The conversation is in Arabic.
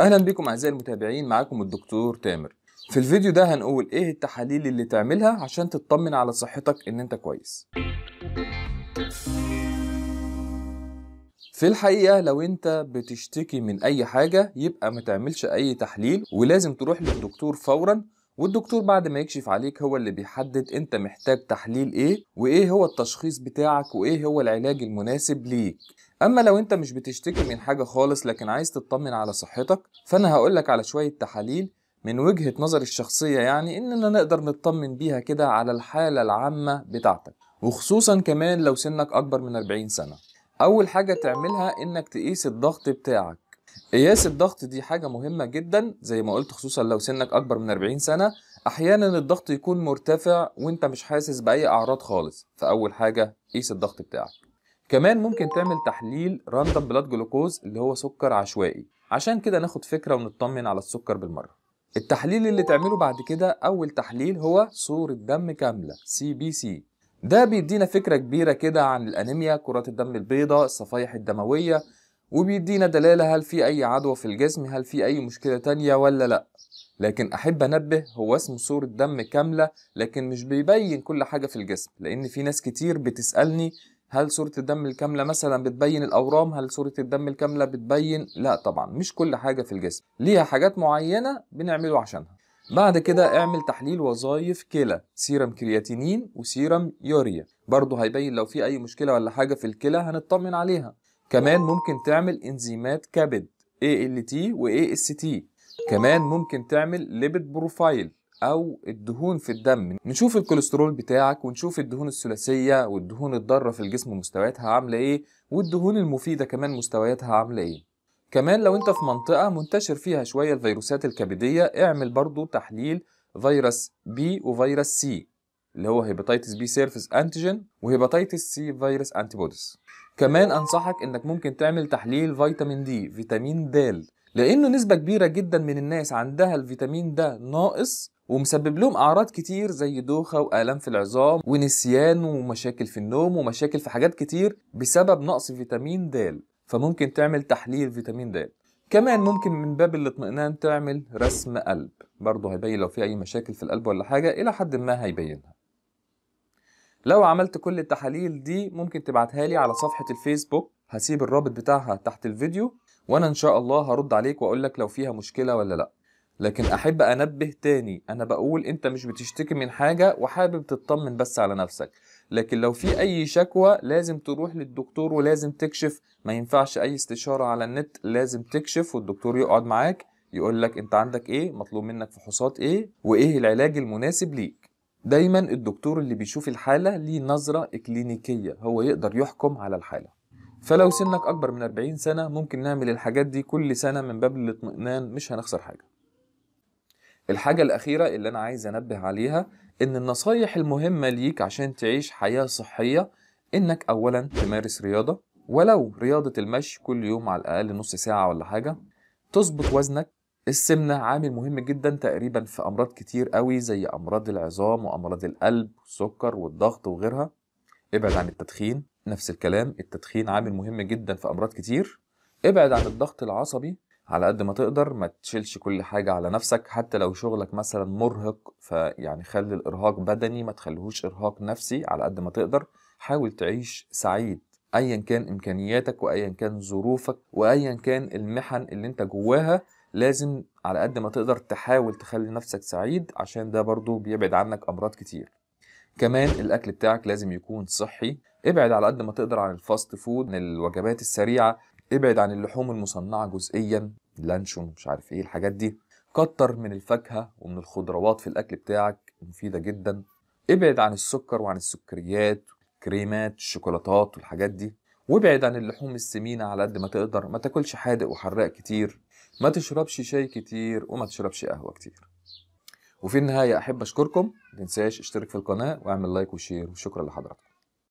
اهلا بكم اعزائي المتابعين معاكم الدكتور تامر في الفيديو ده هنقول ايه التحاليل اللي تعملها عشان تطمن على صحتك ان انت كويس في الحقيقة لو انت بتشتكي من اي حاجة يبقى ما تعملش اي تحليل ولازم تروح للدكتور فورا والدكتور بعد ما يكشف عليك هو اللي بيحدد انت محتاج تحليل ايه وايه هو التشخيص بتاعك وايه هو العلاج المناسب ليك اما لو انت مش بتشتكي من حاجه خالص لكن عايز تطمن على صحتك فانا هقولك على شويه تحاليل من وجهه نظري الشخصيه يعني اننا نقدر نطمن بيها كده على الحاله العامه بتاعتك وخصوصا كمان لو سنك اكبر من 40 سنه اول حاجه تعملها انك تقيس الضغط بتاعك قياس الضغط دي حاجة مهمة جدا زي ما قلت خصوصا لو سنك أكبر من 40 سنة أحيانا الضغط يكون مرتفع وأنت مش حاسس بأي أعراض خالص فأول حاجة قيس الضغط بتاعك كمان ممكن تعمل تحليل راندم بلاد جلوكوز اللي هو سكر عشوائي عشان كده ناخد فكرة ونطمن على السكر بالمرة التحليل اللي تعمله بعد كده أول تحليل هو صورة دم كاملة سي بي سي ده بيدينا فكرة كبيرة كده عن الأنيميا كرات الدم البيضاء الصفائح الدموية وبيدينا دلالة هل في أي عدوى في الجسم هل في أي مشكلة تانية ولا لأ لكن أحب أنبه هو اسمه صورة دم كاملة لكن مش بيبين كل حاجة في الجسم لأن في ناس كتير بتسألني هل صورة الدم الكاملة مثلا بتبين الأورام؟ هل صورة الدم الكاملة بتبين؟ لا طبعا مش كل حاجة في الجسم، ليها حاجات معينة بنعمله عشانها. بعد كده اعمل تحليل وظائف كلى، سيرم كرياتينين وسيرم يوريا، برضه هيبين لو في أي مشكلة ولا حاجة في الكلى هنطمن عليها. كمان ممكن تعمل انزيمات كبد ALT و AST كمان ممكن تعمل ليبيد بروفايل او الدهون في الدم نشوف الكوليسترول بتاعك ونشوف الدهون الثلاثيه والدهون الضاره في الجسم مستوياتها عامله ايه والدهون المفيده كمان مستوياتها عامله ايه كمان لو انت في منطقه منتشر فيها شويه الفيروسات الكبديه اعمل برضو تحليل فيروس بي وفيروس سي اللي هو هيباتيتس بي سيرفيس انتيجين وهيباتيتس سي فيروس انتي بوديز كمان انصحك انك ممكن تعمل تحليل فيتامين دي فيتامين د لانه نسبه كبيره جدا من الناس عندها الفيتامين ده ناقص ومسبب لهم اعراض كتير زي دوخه والام في العظام ونسيان ومشاكل في النوم ومشاكل في حاجات كتير بسبب نقص فيتامين د فممكن تعمل تحليل فيتامين د كمان ممكن من باب الاطمئنان تعمل رسم قلب برضه هيبين لو في اي مشاكل في القلب ولا حاجه الى حد ما هيبينها لو عملت كل التحاليل دي ممكن تبعتها لي على صفحة الفيسبوك هسيب الرابط بتاعها تحت الفيديو وانا ان شاء الله هرد عليك واقول لك لو فيها مشكلة ولا لا لكن احب انبه تاني انا بقول انت مش بتشتكي من حاجة وحابب تطمن بس على نفسك لكن لو في اي شكوى لازم تروح للدكتور ولازم تكشف ما ينفعش اي استشارة على النت لازم تكشف والدكتور يقعد معاك يقول لك انت عندك ايه مطلوب منك فحوصات ايه وايه العلاج المناسب ليك دايما الدكتور اللي بيشوف الحالة ليه نظرة إكلينيكية هو يقدر يحكم على الحالة فلو سنك أكبر من 40 سنة ممكن نعمل الحاجات دي كل سنة من باب الاطمئنان مش هنخسر حاجة الحاجة الأخيرة اللي أنا عايز أنبه عليها إن النصايح المهمة ليك عشان تعيش حياة صحية إنك أولا تمارس رياضة ولو رياضة المشي كل يوم على الأقل نص ساعة ولا حاجة تظبط وزنك السمنة عامل مهم جدا تقريبا في أمراض كتير قوي زي أمراض العظام وأمراض القلب والسكر والضغط وغيرها ابعد عن التدخين نفس الكلام التدخين عامل مهم جدا في أمراض كتير ابعد عن الضغط العصبي على قد ما تقدر ما تشيلش كل حاجة على نفسك حتى لو شغلك مثلا مرهق فيعني خلي الإرهاق بدني ما تخليهوش إرهاق نفسي على قد ما تقدر حاول تعيش سعيد ايا كان امكانياتك وايا كان ظروفك وايا كان المحن اللي انت جواها لازم على قد ما تقدر تحاول تخلي نفسك سعيد عشان ده برضو بيبعد عنك أمراض كتير كمان الأكل بتاعك لازم يكون صحي ابعد على قد ما تقدر عن الفاست فود عن الوجبات السريعة ابعد عن اللحوم المصنعة جزئيا لانشون مش عارف ايه الحاجات دي كتر من الفاكهة ومن الخضروات في الأكل بتاعك مفيدة جدا ابعد عن السكر وعن السكريات كريمات الشوكولاتات والحاجات دي وابعد عن اللحوم السمينة على قد ما تقدر ما تاكلش حادق وحراق كتير ما تشربش شاي كتير وما تشربش قهوه كتير وفي النهايه احب اشكركم تنساش اشترك في القناه واعمل لايك وشير وشكرا لحضراتكم